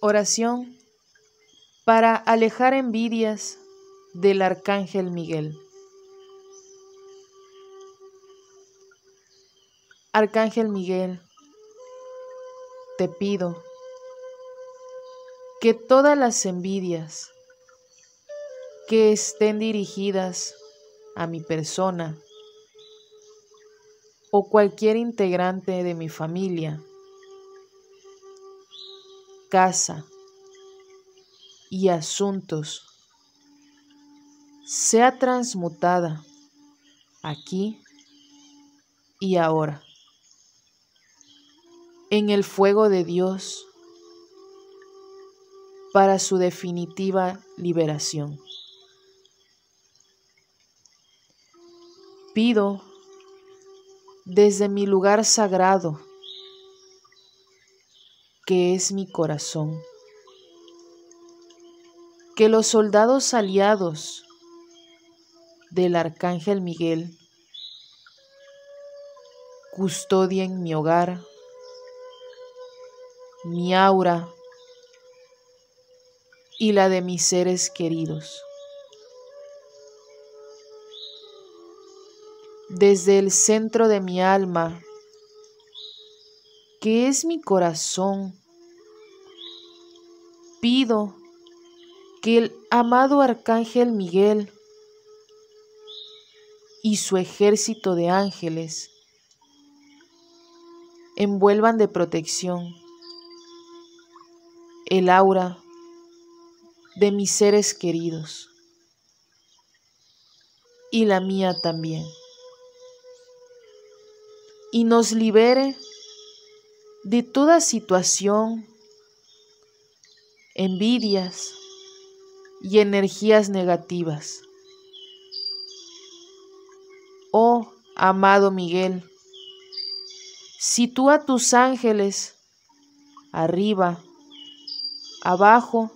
Oración para alejar envidias del Arcángel Miguel. Arcángel Miguel, te pido que todas las envidias que estén dirigidas a mi persona o cualquier integrante de mi familia casa y asuntos sea transmutada aquí y ahora en el fuego de Dios para su definitiva liberación. Pido desde mi lugar sagrado que es mi corazón. Que los soldados aliados del Arcángel Miguel custodien mi hogar, mi aura y la de mis seres queridos. Desde el centro de mi alma, que es mi corazón, pido que el amado arcángel Miguel y su ejército de ángeles envuelvan de protección el aura de mis seres queridos y la mía también. Y nos libere de toda situación envidias y energías negativas. Oh, amado Miguel, sitúa tus ángeles arriba, abajo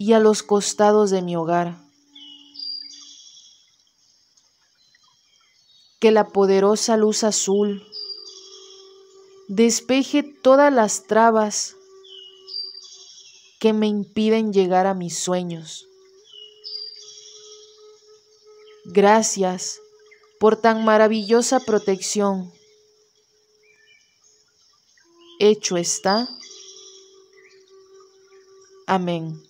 y a los costados de mi hogar. Que la poderosa luz azul despeje todas las trabas que me impiden llegar a mis sueños. Gracias por tan maravillosa protección. Hecho está. Amén.